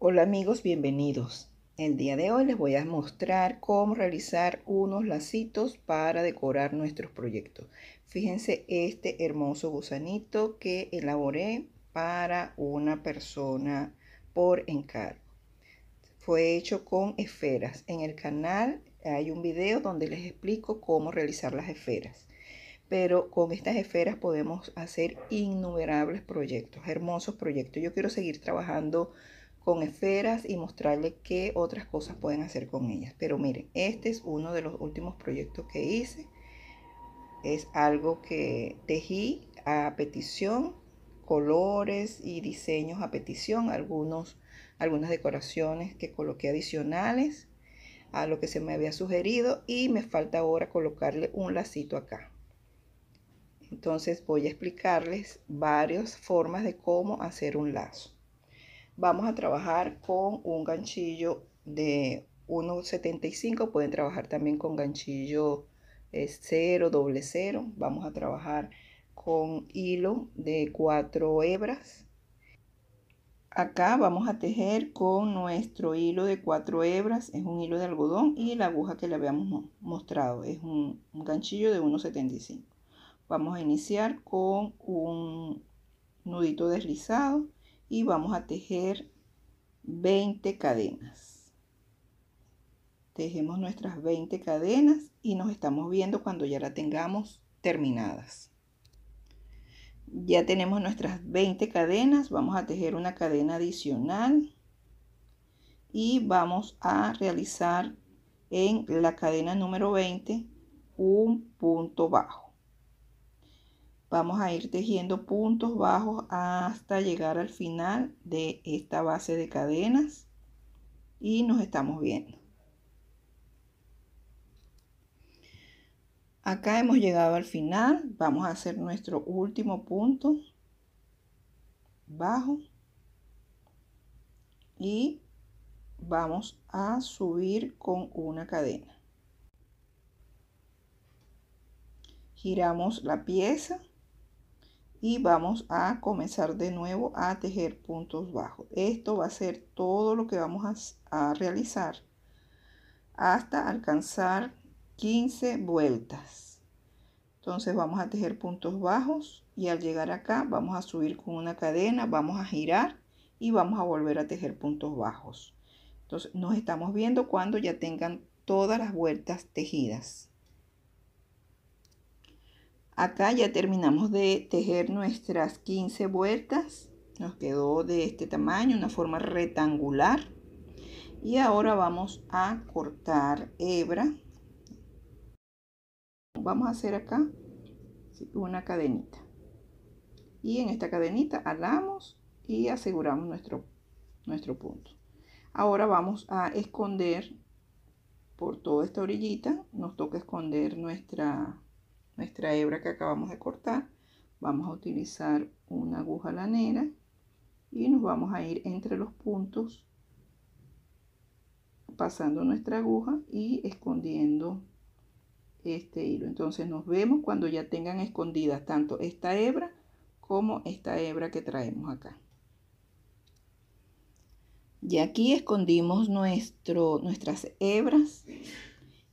Hola amigos, bienvenidos. El día de hoy les voy a mostrar cómo realizar unos lacitos para decorar nuestros proyectos. Fíjense este hermoso gusanito que elaboré para una persona por encargo. Fue hecho con esferas. En el canal hay un video donde les explico cómo realizar las esferas. Pero con estas esferas podemos hacer innumerables proyectos, hermosos proyectos. Yo quiero seguir trabajando con esferas y mostrarle qué otras cosas pueden hacer con ellas. Pero miren, este es uno de los últimos proyectos que hice. Es algo que tejí a petición, colores y diseños a petición, algunos, algunas decoraciones que coloqué adicionales a lo que se me había sugerido y me falta ahora colocarle un lacito acá. Entonces voy a explicarles varias formas de cómo hacer un lazo vamos a trabajar con un ganchillo de 1.75, pueden trabajar también con ganchillo 0, eh, doble 0, vamos a trabajar con hilo de 4 hebras. Acá vamos a tejer con nuestro hilo de 4 hebras, es un hilo de algodón y la aguja que le habíamos mostrado, es un, ganchillo de 1.75. Vamos a iniciar con un nudito deslizado y vamos a tejer 20 cadenas. Tejemos nuestras 20 cadenas y nos estamos viendo cuando ya la tengamos terminadas. Ya tenemos nuestras 20 cadenas, vamos a tejer una cadena adicional y vamos a realizar en la cadena número 20 un punto bajo. Vamos a ir tejiendo puntos bajos hasta llegar al final de esta base de cadenas y nos estamos viendo. Acá hemos llegado al final, vamos a hacer nuestro último punto bajo y vamos a subir con una cadena. Giramos la pieza y vamos a comenzar de nuevo a tejer puntos bajos esto va a ser todo lo que vamos a, realizar hasta alcanzar 15 vueltas entonces vamos a tejer puntos bajos y al llegar acá vamos a subir con una cadena vamos a girar y vamos a volver a tejer puntos bajos entonces nos estamos viendo cuando ya tengan todas las vueltas tejidas Acá ya terminamos de tejer nuestras 15 vueltas. Nos quedó de este tamaño, una forma rectangular. Y ahora vamos a cortar hebra. Vamos a hacer acá una cadenita. Y en esta cadenita alamos y aseguramos nuestro, nuestro punto. Ahora vamos a esconder por toda esta orillita. Nos toca esconder nuestra nuestra hebra que acabamos de cortar. Vamos a utilizar una aguja lanera y nos vamos a ir entre los puntos pasando nuestra aguja y escondiendo este hilo. Entonces nos vemos cuando ya tengan escondidas tanto esta hebra como esta hebra que traemos acá. Y aquí escondimos nuestro, nuestras hebras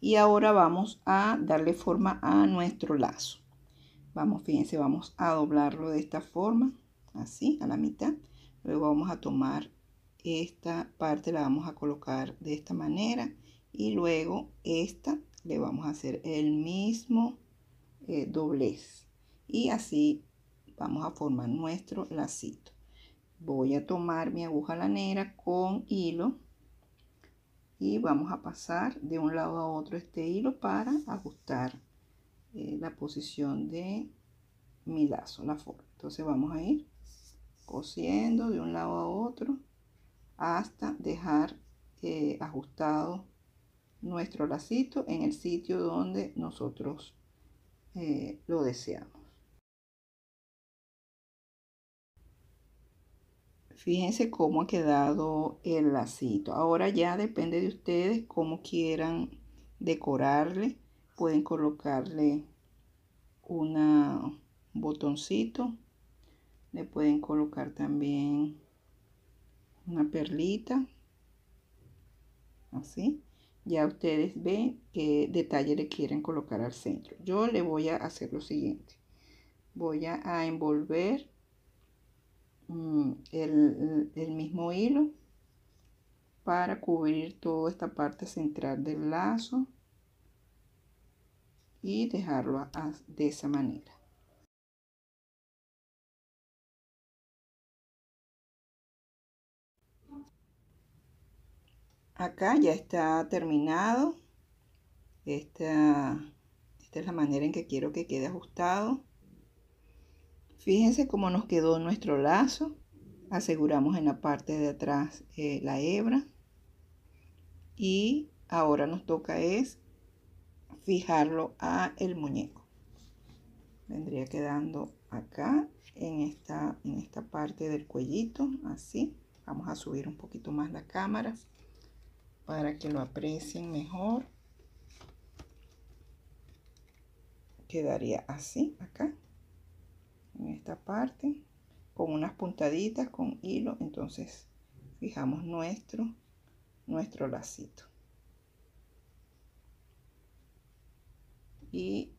y ahora vamos a darle forma a nuestro lazo. Vamos, fíjense, vamos a doblarlo de esta forma, así, a la mitad. Luego vamos a tomar esta parte, la vamos a colocar de esta manera. Y luego esta le vamos a hacer el mismo eh, doblez. Y así vamos a formar nuestro lacito. Voy a tomar mi aguja lanera con hilo y vamos a pasar de un lado a otro este hilo para ajustar eh, la posición de mi lazo, la forma. Entonces vamos a ir cosiendo de un lado a otro hasta dejar eh, ajustado nuestro lacito en el sitio donde nosotros eh, lo deseamos. Fíjense cómo ha quedado el lacito. Ahora ya depende de ustedes cómo quieran decorarle. Pueden colocarle un botoncito. Le pueden colocar también una perlita. Así. Ya ustedes ven qué detalle le quieren colocar al centro. Yo le voy a hacer lo siguiente. Voy a envolver Mm, el, mismo hilo para cubrir toda esta parte central del lazo y dejarlo de esa manera. Acá ya está terminado. Esta, esta es la manera en que quiero que quede ajustado. Fíjense cómo nos quedó nuestro lazo. Aseguramos en la parte de atrás eh, la hebra. Y ahora nos toca es fijarlo a el muñeco. Vendría quedando acá en esta, en esta parte del cuellito, así. Vamos a subir un poquito más la cámara para que lo aprecien mejor. Quedaría así acá parte con unas puntaditas con hilo entonces fijamos nuestro nuestro lacito y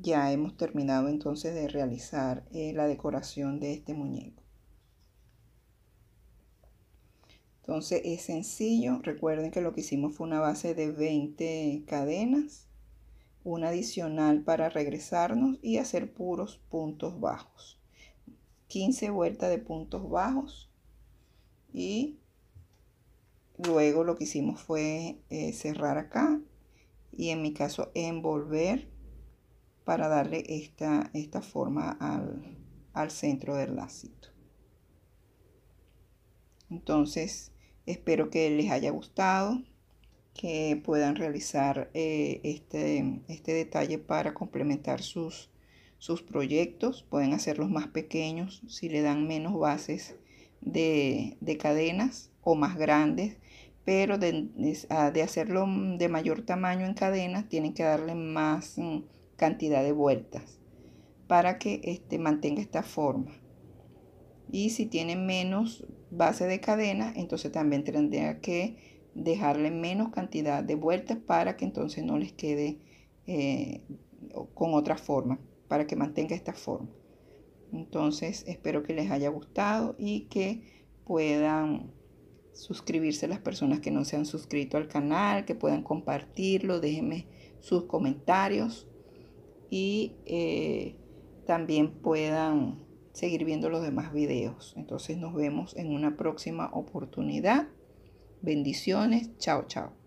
ya hemos terminado entonces de realizar eh, la decoración de este muñeco entonces es sencillo recuerden que lo que hicimos fue una base de 20 cadenas una adicional para regresarnos y hacer puros puntos bajos 15 vueltas de puntos bajos y luego lo que hicimos fue eh, cerrar acá y en mi caso envolver para darle esta, esta forma al, centro del lacito. Entonces, espero que les haya gustado, que puedan realizar eh, este, este detalle para complementar sus sus proyectos pueden hacerlos más pequeños si le dan menos bases de, cadenas o más grandes, pero de, ah, hacerlo de mayor tamaño en cadenas tienen que darle más mm, cantidad de vueltas para que este, mantenga esta forma. Y si tienen menos base de cadena, entonces también tendría que dejarle menos cantidad de vueltas para que entonces no les quede eh, con otra forma para que mantenga esta forma. Entonces, espero que les haya gustado y que puedan suscribirse las personas que no se han suscrito al canal, que puedan compartirlo, déjenme sus comentarios y eh, también puedan seguir viendo los demás videos. Entonces nos vemos en una próxima oportunidad. Bendiciones. Chao, chao.